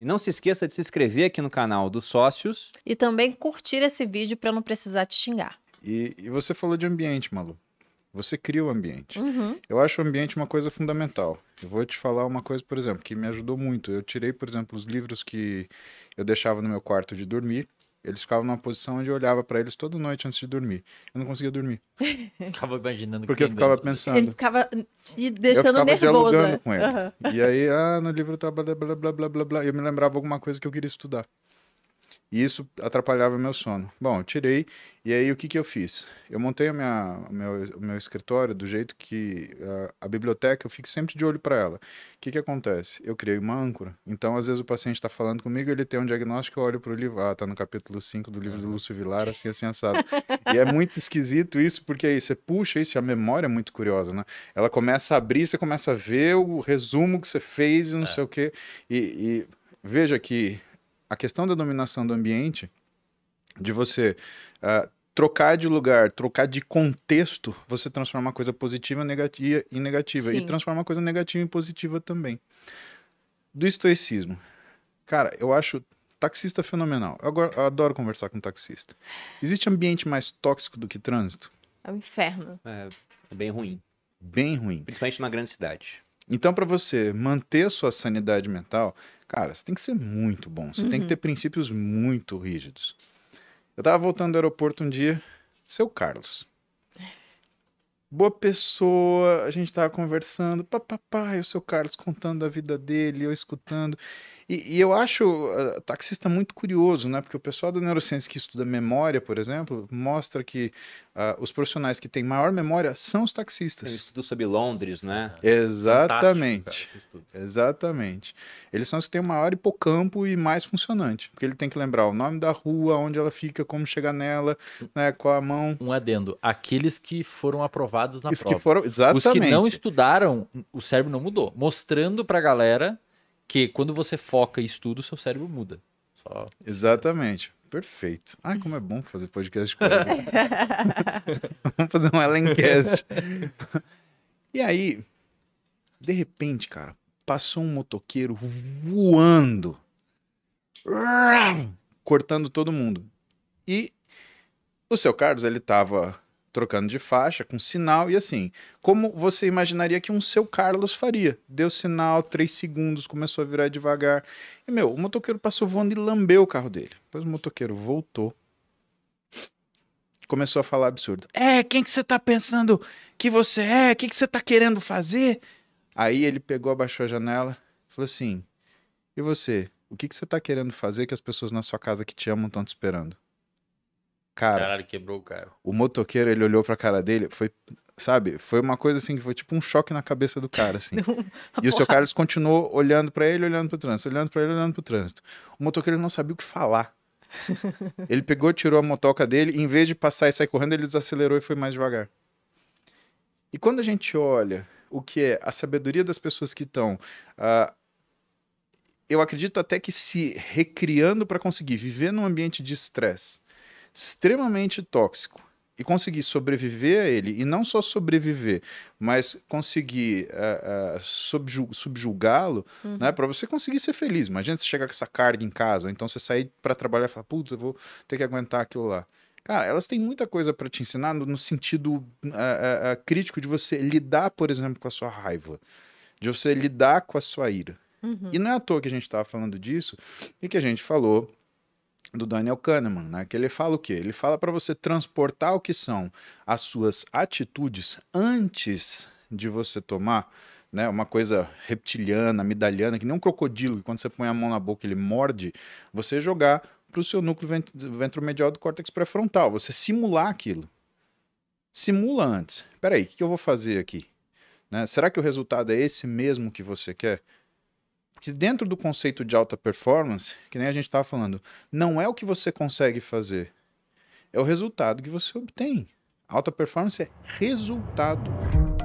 E não se esqueça de se inscrever aqui no canal dos sócios. E também curtir esse vídeo para não precisar te xingar. E, e, você falou de ambiente, Malu. Você cria o ambiente. Uhum. Eu acho o ambiente uma coisa fundamental. Eu vou te falar uma coisa, por exemplo, que me ajudou muito. Eu tirei, por exemplo, os livros que eu deixava no meu quarto de dormir eles ficavam numa posição onde eu olhava para eles toda noite antes de dormir. Eu não conseguia dormir. ficava imaginando Porque eu ficava pensando. Ele ficava te deixando eu ficava nervosa. Né? com ele. Uhum. E aí, ah, no livro tá blá blá blá blá blá blá. Eu me lembrava alguma coisa que eu queria estudar. E isso atrapalhava meu sono. Bom, eu tirei. E aí o que, que eu fiz? Eu montei o meu, meu escritório do jeito que a, a biblioteca, eu fico sempre de olho para ela. O que, que acontece? Eu criei uma âncora. Então, às vezes, o paciente está falando comigo, ele tem um diagnóstico, eu olho para o livro. Ah, tá no capítulo 5 do livro do Lúcio Vilar, assim, assim, assado. e é muito esquisito isso, porque aí você puxa isso, a memória é muito curiosa, né? Ela começa a abrir, você começa a ver o resumo que você fez e não é. sei o quê. e, e veja que a questão da dominação do ambiente, de você uh, trocar de lugar, trocar de contexto, você transforma uma coisa positiva negativa, em negativa. Sim. E transforma uma coisa negativa em positiva também. Do estoicismo. Cara, eu acho taxista fenomenal. Eu, agora, eu adoro conversar com taxista. Existe ambiente mais tóxico do que trânsito? É um inferno. É, é bem ruim. Bem ruim. Principalmente numa grande cidade. Então, para você manter a sua sanidade mental, cara, você tem que ser muito bom. Você uhum. tem que uhum. ter princípios muito rígidos. Eu tava voltando do aeroporto um dia, seu Carlos. Boa pessoa, a gente tava conversando, papai, o seu Carlos contando a vida dele, eu escutando. E, e eu acho uh, taxista muito curioso, né? Porque o pessoal da neurociência que estuda memória, por exemplo, mostra que uh, os profissionais que têm maior memória são os taxistas. Eles estudou sobre Londres, né? Exatamente. Cara, Exatamente. Eles são os que têm o maior hipocampo e mais funcionante. Porque ele tem que lembrar o nome da rua, onde ela fica, como chegar nela, né? Com a mão. Um adendo. Aqueles que foram aprovados na Isso prova. Que foram... Exatamente. Os que não estudaram, o cérebro não mudou. Mostrando pra galera que quando você foca e estuda, o seu cérebro muda. Só... Exatamente. Perfeito. Ai, como é bom fazer podcast com Vamos fazer um Ellencast. e aí, de repente, cara, passou um motoqueiro voando. Cortando todo mundo. E o seu Carlos, ele tava trocando de faixa, com sinal e assim. Como você imaginaria que um seu Carlos faria? Deu sinal, três segundos, começou a virar devagar. E, meu, o motoqueiro passou voando e lambeu o carro dele. Depois o motoqueiro voltou. Começou a falar absurdo. É, quem que você tá pensando que você é? O que, que você tá querendo fazer? Aí ele pegou, abaixou a janela, falou assim: E você? O que, que você tá querendo fazer que as pessoas na sua casa que te amam estão te esperando? Cara, Caralho, quebrou o cara. O motoqueiro, ele olhou pra cara dele, foi, sabe, foi uma coisa assim que foi tipo um choque na cabeça do cara, assim. e o seu Carlos continuou olhando para ele, olhando pro trânsito, olhando para ele, olhando pro trânsito. O motoqueiro não sabia o que falar. ele pegou, tirou a motoca dele, e em vez de passar e sair correndo, ele desacelerou e foi mais devagar. E quando a gente olha o que é a sabedoria das pessoas que estão. Uh, eu acredito até que se recriando para conseguir viver num ambiente de estresse extremamente tóxico e conseguir sobreviver a ele, e não só sobreviver, mas conseguir uh, eh, uh, eh, subjugá-lo, uhum. né, para você conseguir ser feliz. Imagina você chegar com essa carga em casa, ou então você sair para trabalhar e falar, putz, eu vou ter que aguentar aquilo lá. Cara, elas têm muita coisa para te ensinar no, no sentido uh, crítico de você lidar, por exemplo, com a sua raiva, de você lidar com a sua ira. Uhum. E não é à toa que a gente estava falando disso e que a gente falou do Daniel Kahneman, né? Que ele fala o quê? Ele fala para você transportar o que são as suas atitudes antes de você tomar, né? Uma coisa reptiliana, medalhana, que nem um crocodilo, que quando você põe a mão na boca ele morde, você jogar para o seu núcleo ventromedial do córtex pré-frontal, você simular aquilo. Simula antes. Peraí, o que, que eu vou fazer aqui? Né? Será que o resultado é esse mesmo que você quer? que dentro do conceito de alta performance, que nem a gente estava falando, não é o que você consegue fazer, é o resultado que você obtém. Alta performance é resultado.